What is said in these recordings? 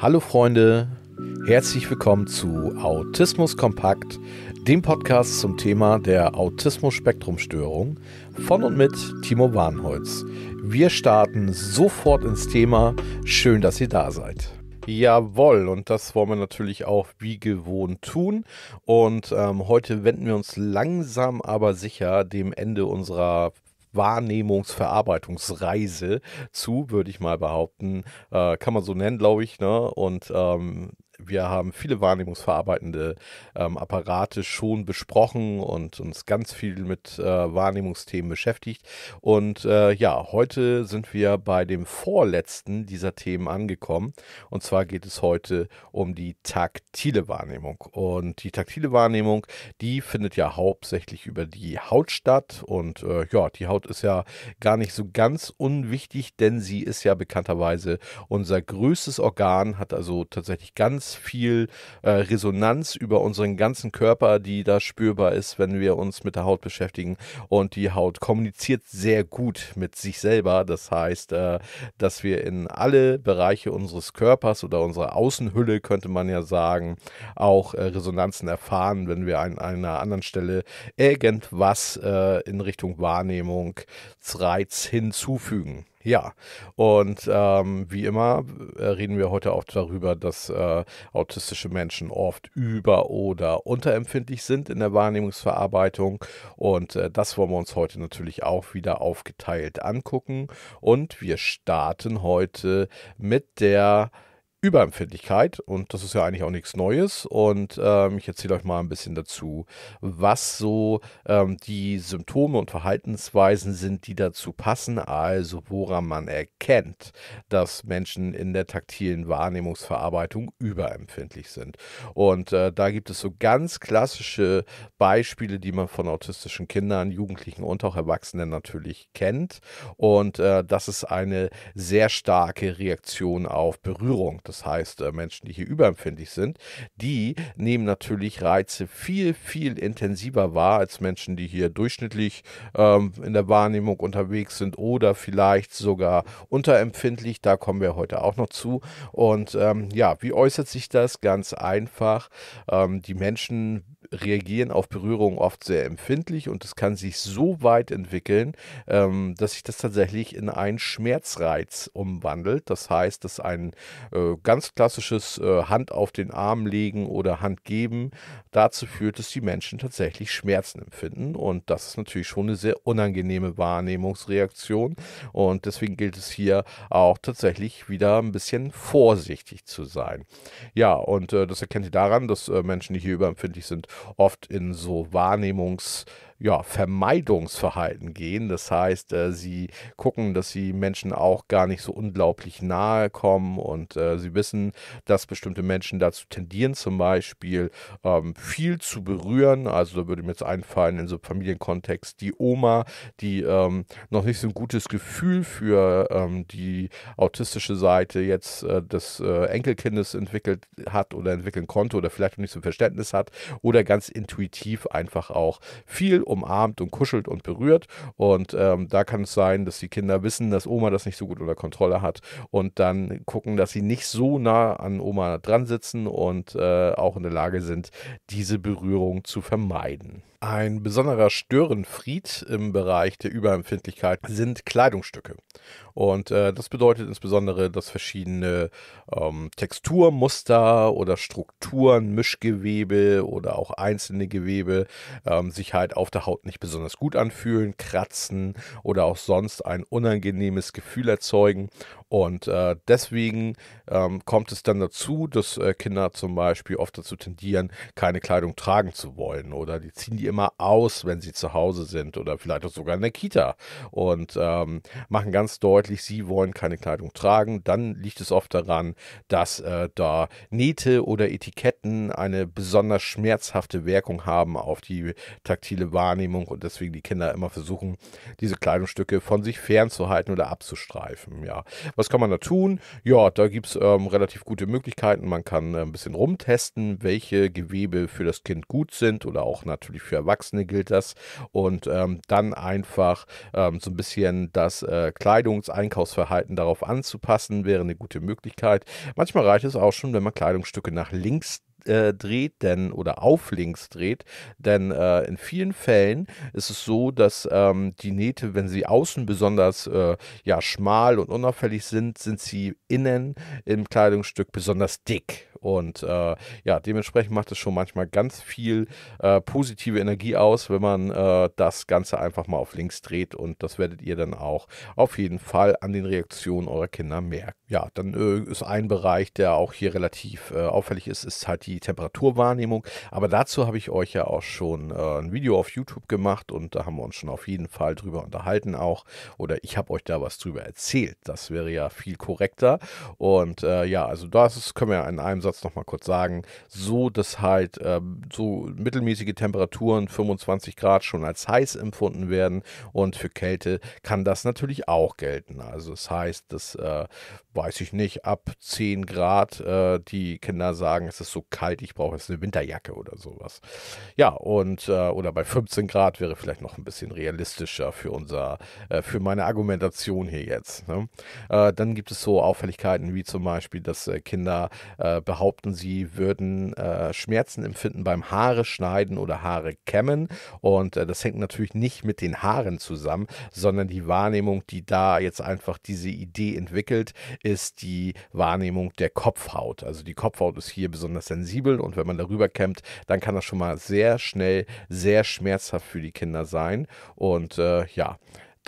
Hallo Freunde, herzlich willkommen zu Autismus Kompakt, dem Podcast zum Thema der Autismus-Spektrumstörung von und mit Timo Warnholz. Wir starten sofort ins Thema. Schön, dass ihr da seid. Jawohl, und das wollen wir natürlich auch wie gewohnt tun. Und ähm, heute wenden wir uns langsam aber sicher dem Ende unserer Wahrnehmungsverarbeitungsreise zu, würde ich mal behaupten. Äh, kann man so nennen, glaube ich. Ne? Und ähm, wir haben viele wahrnehmungsverarbeitende ähm, Apparate schon besprochen und uns ganz viel mit äh, Wahrnehmungsthemen beschäftigt. Und äh, ja, heute sind wir bei dem vorletzten dieser Themen angekommen. Und zwar geht es heute um die taktile Wahrnehmung. Und die taktile Wahrnehmung, die findet ja hauptsächlich über die Haut statt. Und äh, ja, die Haut ist ja gar nicht so ganz unwichtig, denn sie ist ja bekannterweise unser größtes Organ, hat also tatsächlich ganz ganz viel äh, Resonanz über unseren ganzen Körper, die da spürbar ist, wenn wir uns mit der Haut beschäftigen. Und die Haut kommuniziert sehr gut mit sich selber. Das heißt, äh, dass wir in alle Bereiche unseres Körpers oder unserer Außenhülle, könnte man ja sagen, auch äh, Resonanzen erfahren, wenn wir an einer anderen Stelle irgendwas äh, in Richtung Wahrnehmungsreiz hinzufügen. Ja, und ähm, wie immer äh, reden wir heute auch darüber, dass äh, autistische Menschen oft über- oder unterempfindlich sind in der Wahrnehmungsverarbeitung. Und äh, das wollen wir uns heute natürlich auch wieder aufgeteilt angucken. Und wir starten heute mit der Überempfindlichkeit und das ist ja eigentlich auch nichts Neues und ähm, ich erzähle euch mal ein bisschen dazu, was so ähm, die Symptome und Verhaltensweisen sind, die dazu passen, also woran man erkennt, dass Menschen in der taktilen Wahrnehmungsverarbeitung überempfindlich sind. Und äh, da gibt es so ganz klassische Beispiele, die man von autistischen Kindern, Jugendlichen und auch Erwachsenen natürlich kennt und äh, das ist eine sehr starke Reaktion auf Berührung das heißt äh, Menschen, die hier überempfindlich sind, die nehmen natürlich Reize viel, viel intensiver wahr als Menschen, die hier durchschnittlich ähm, in der Wahrnehmung unterwegs sind oder vielleicht sogar unterempfindlich. Da kommen wir heute auch noch zu. Und ähm, ja, wie äußert sich das? Ganz einfach. Ähm, die Menschen reagieren auf Berührung oft sehr empfindlich und es kann sich so weit entwickeln, ähm, dass sich das tatsächlich in einen Schmerzreiz umwandelt. Das heißt, dass ein äh, ganz klassisches äh, Hand auf den Arm legen oder Hand geben dazu führt, dass die Menschen tatsächlich Schmerzen empfinden. Und das ist natürlich schon eine sehr unangenehme Wahrnehmungsreaktion. Und deswegen gilt es hier auch tatsächlich wieder ein bisschen vorsichtig zu sein. Ja, und äh, das erkennt ihr daran, dass äh, Menschen, die hier überempfindlich sind, oft in so Wahrnehmungs- ja, Vermeidungsverhalten gehen. Das heißt, äh, sie gucken, dass sie Menschen auch gar nicht so unglaublich nahe kommen und äh, sie wissen, dass bestimmte Menschen dazu tendieren, zum Beispiel ähm, viel zu berühren. Also da würde mir jetzt einfallen, in so einem Familienkontext die Oma, die ähm, noch nicht so ein gutes Gefühl für ähm, die autistische Seite jetzt äh, des äh, Enkelkindes entwickelt hat oder entwickeln konnte oder vielleicht noch nicht so ein Verständnis hat oder ganz intuitiv einfach auch viel umarmt und kuschelt und berührt. Und ähm, da kann es sein, dass die Kinder wissen, dass Oma das nicht so gut unter Kontrolle hat und dann gucken, dass sie nicht so nah an Oma dran sitzen und äh, auch in der Lage sind, diese Berührung zu vermeiden. Ein besonderer Störenfried im Bereich der Überempfindlichkeit sind Kleidungsstücke. Und äh, das bedeutet insbesondere, dass verschiedene ähm, Texturmuster oder Strukturen, Mischgewebe oder auch einzelne Gewebe ähm, sich halt auf der Haut nicht besonders gut anfühlen, kratzen oder auch sonst ein unangenehmes Gefühl erzeugen und äh, deswegen ähm, kommt es dann dazu, dass äh, Kinder zum Beispiel oft dazu tendieren, keine Kleidung tragen zu wollen oder die ziehen die immer aus, wenn sie zu Hause sind oder vielleicht auch sogar in der Kita und ähm, machen ganz deutlich, sie wollen keine Kleidung tragen. Dann liegt es oft daran, dass äh, da Nähte oder Etiketten eine besonders schmerzhafte Wirkung haben auf die taktile Wahrnehmung und deswegen die Kinder immer versuchen, diese Kleidungsstücke von sich fernzuhalten oder abzustreifen. Ja, was kann man da tun? Ja, da gibt es ähm, relativ gute Möglichkeiten. Man kann äh, ein bisschen rumtesten, welche Gewebe für das Kind gut sind oder auch natürlich für Erwachsene gilt das. Und ähm, dann einfach ähm, so ein bisschen das äh, Kleidungseinkaufsverhalten darauf anzupassen, wäre eine gute Möglichkeit. Manchmal reicht es auch schon, wenn man Kleidungsstücke nach links äh, dreht, denn oder auf links dreht, denn äh, in vielen Fällen ist es so, dass ähm, die Nähte, wenn sie außen besonders äh, ja, schmal und unauffällig sind, sind sie innen im Kleidungsstück besonders dick. Und äh, ja, dementsprechend macht es schon manchmal ganz viel äh, positive Energie aus, wenn man äh, das Ganze einfach mal auf links dreht. Und das werdet ihr dann auch auf jeden Fall an den Reaktionen eurer Kinder merken. Ja, dann äh, ist ein Bereich, der auch hier relativ äh, auffällig ist, ist halt die die Temperaturwahrnehmung. Aber dazu habe ich euch ja auch schon äh, ein Video auf YouTube gemacht und da haben wir uns schon auf jeden Fall drüber unterhalten auch. Oder ich habe euch da was drüber erzählt. Das wäre ja viel korrekter. Und äh, ja, also das ist, können wir in einem Satz nochmal kurz sagen, so dass halt äh, so mittelmäßige Temperaturen 25 Grad schon als heiß empfunden werden und für Kälte kann das natürlich auch gelten. Also das heißt, dass, äh, weiß ich nicht, ab 10 Grad äh, die Kinder sagen, es ist so kalt kalt, ich brauche jetzt eine Winterjacke oder sowas. Ja, und äh, oder bei 15 Grad wäre vielleicht noch ein bisschen realistischer für unser, äh, für meine Argumentation hier jetzt. Ne? Äh, dann gibt es so Auffälligkeiten wie zum Beispiel, dass äh, Kinder äh, behaupten, sie würden äh, Schmerzen empfinden beim Haare schneiden oder Haare kämmen. Und das hängt natürlich nicht mit den Haaren zusammen, sondern die Wahrnehmung, die da jetzt einfach diese Idee entwickelt, ist die Wahrnehmung der Kopfhaut. Also die Kopfhaut ist hier besonders sensibel sensibel und wenn man darüber kämmt, dann kann das schon mal sehr schnell sehr schmerzhaft für die Kinder sein. Und äh, ja,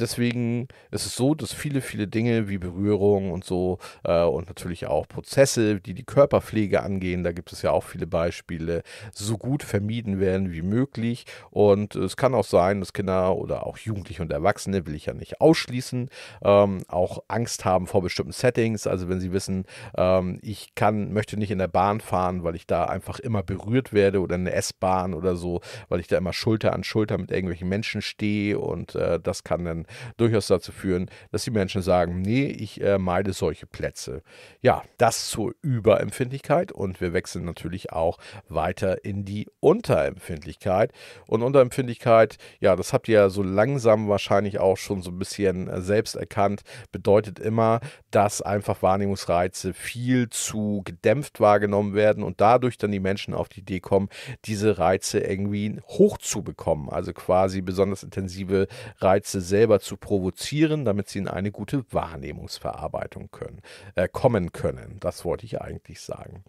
deswegen ist es so, dass viele, viele Dinge wie Berührung und so äh, und natürlich auch Prozesse, die die Körperpflege angehen, da gibt es ja auch viele Beispiele, so gut vermieden werden wie möglich. Und es kann auch sein, dass Kinder oder auch Jugendliche und Erwachsene, will ich ja nicht ausschließen, ähm, auch Angst haben vor bestimmten Settings. Also wenn sie wissen, ähm, ich kann, möchte nicht in der Bahn fahren, weil ich da einfach immer berührt werde oder in der S-Bahn oder so, weil ich da immer Schulter an Schulter mit irgendwelchen Menschen stehe und äh, das kann dann durchaus dazu führen, dass die Menschen sagen, nee, ich äh, meide solche Plätze. Ja, das zur Überempfindlichkeit und wir wechseln natürlich auch weiter in die Unterempfindlichkeit. Und Unterempfindlichkeit, ja, das habt ihr ja so langsam wahrscheinlich auch schon so ein bisschen äh, selbst erkannt, bedeutet immer, dass einfach Wahrnehmungsreize viel zu gedämpft wahrgenommen werden und dadurch dann die Menschen auf die Idee kommen, diese Reize irgendwie hochzubekommen. Also quasi besonders intensive Reize selber selber zu provozieren, damit sie in eine gute Wahrnehmungsverarbeitung können, äh, kommen können. Das wollte ich eigentlich sagen.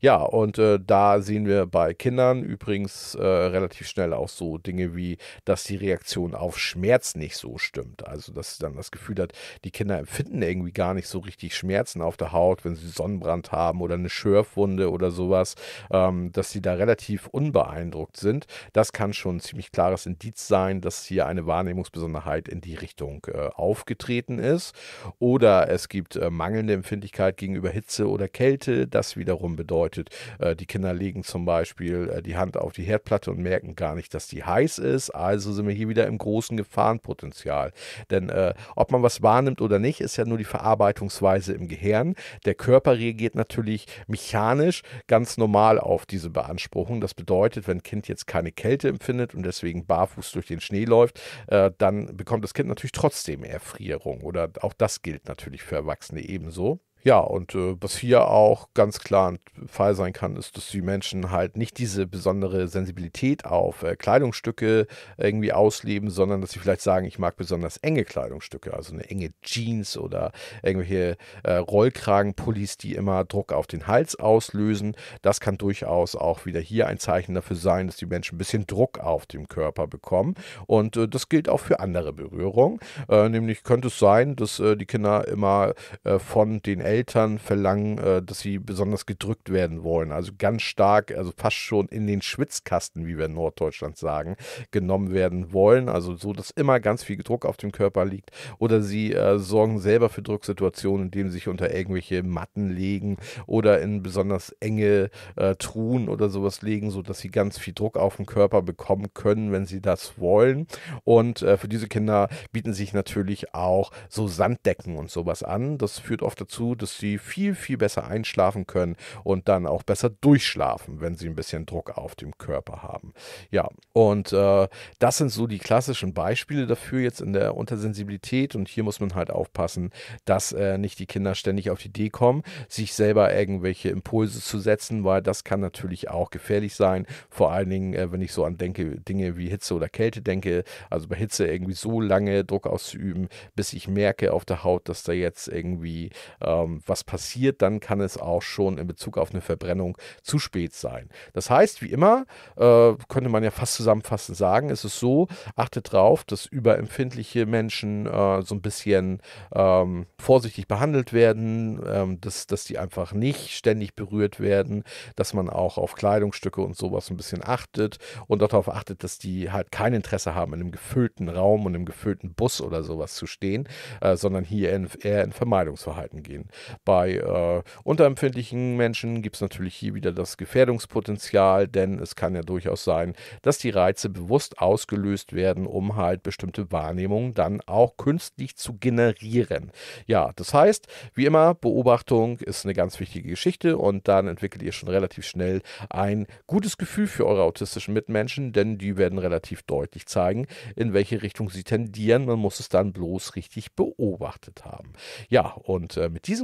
Ja, und äh, da sehen wir bei Kindern übrigens äh, relativ schnell auch so Dinge wie, dass die Reaktion auf Schmerz nicht so stimmt. Also, dass sie dann das Gefühl hat, die Kinder empfinden irgendwie gar nicht so richtig Schmerzen auf der Haut, wenn sie Sonnenbrand haben oder eine Schürfwunde oder sowas, ähm, dass sie da relativ unbeeindruckt sind. Das kann schon ein ziemlich klares Indiz sein, dass hier eine Wahrnehmungsbesonderheit in die Richtung äh, aufgetreten ist. Oder es gibt äh, mangelnde Empfindlichkeit gegenüber Hitze oder Kälte. Das wiederum bedeutet, äh, die Kinder legen zum Beispiel äh, die Hand auf die Herdplatte und merken gar nicht, dass die heiß ist. Also sind wir hier wieder im großen Gefahrenpotenzial. Denn äh, ob man was wahrnimmt oder nicht, ist ja nur die Verarbeitungsweise im Gehirn. Der Körper reagiert natürlich mechanisch ganz normal auf diese Beanspruchung. Das bedeutet, wenn ein Kind jetzt keine Kälte empfindet und deswegen barfuß durch den Schnee läuft, äh, dann bekommt das das natürlich trotzdem Erfrierung oder auch das gilt natürlich für Erwachsene ebenso. Ja, und äh, was hier auch ganz klar ein Fall sein kann, ist, dass die Menschen halt nicht diese besondere Sensibilität auf äh, Kleidungsstücke irgendwie ausleben, sondern dass sie vielleicht sagen, ich mag besonders enge Kleidungsstücke, also eine enge Jeans oder irgendwelche äh, Rollkragenpullis, die immer Druck auf den Hals auslösen. Das kann durchaus auch wieder hier ein Zeichen dafür sein, dass die Menschen ein bisschen Druck auf dem Körper bekommen. Und äh, das gilt auch für andere Berührungen. Äh, nämlich könnte es sein, dass äh, die Kinder immer von den Eltern Eltern verlangen, äh, dass sie besonders gedrückt werden wollen. Also ganz stark, also fast schon in den Schwitzkasten, wie wir in Norddeutschland sagen, genommen werden wollen. Also so, dass immer ganz viel Druck auf dem Körper liegt. Oder sie äh, sorgen selber für Drucksituationen, indem sie sich unter irgendwelche Matten legen oder in besonders enge äh, Truhen oder sowas legen, sodass sie ganz viel Druck auf den Körper bekommen können, wenn sie das wollen. Und äh, für diese Kinder bieten sich natürlich auch so Sanddecken und sowas an. Das führt oft dazu, dass dass sie viel, viel besser einschlafen können und dann auch besser durchschlafen, wenn sie ein bisschen Druck auf dem Körper haben. Ja, und äh, das sind so die klassischen Beispiele dafür jetzt in der Untersensibilität. Und hier muss man halt aufpassen, dass äh, nicht die Kinder ständig auf die Idee kommen, sich selber irgendwelche Impulse zu setzen, weil das kann natürlich auch gefährlich sein. Vor allen Dingen, äh, wenn ich so an denke, Dinge wie Hitze oder Kälte denke, also bei Hitze irgendwie so lange Druck auszuüben, bis ich merke auf der Haut, dass da jetzt irgendwie ähm, ähm, was passiert, dann kann es auch schon in Bezug auf eine Verbrennung zu spät sein. Das heißt, wie immer, äh, könnte man ja fast zusammenfassend sagen, ist es so, achtet darauf, dass überempfindliche Menschen äh, so ein bisschen ähm, vorsichtig behandelt werden, ähm, dass, dass die einfach nicht ständig berührt werden, dass man auch auf Kleidungsstücke und sowas ein bisschen achtet und darauf achtet, dass die halt kein Interesse haben, in einem gefüllten Raum und einem gefüllten Bus oder sowas zu stehen, äh, sondern hier in, eher in Vermeidungsverhalten gehen. Bei äh, unterempfindlichen Menschen gibt es natürlich hier wieder das Gefährdungspotenzial, denn es kann ja durchaus sein, dass die Reize bewusst ausgelöst werden, um halt bestimmte Wahrnehmungen dann auch künstlich zu generieren. Ja, das heißt, wie immer, Beobachtung ist eine ganz wichtige Geschichte und dann entwickelt ihr schon relativ schnell ein gutes Gefühl für eure autistischen Mitmenschen, denn die werden relativ deutlich zeigen, in welche Richtung sie tendieren. Man muss es dann bloß richtig beobachtet haben. Ja, und äh, mit diesem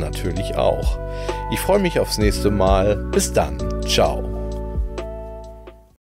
natürlich auch. Ich freue mich aufs nächste Mal. Bis dann. Ciao.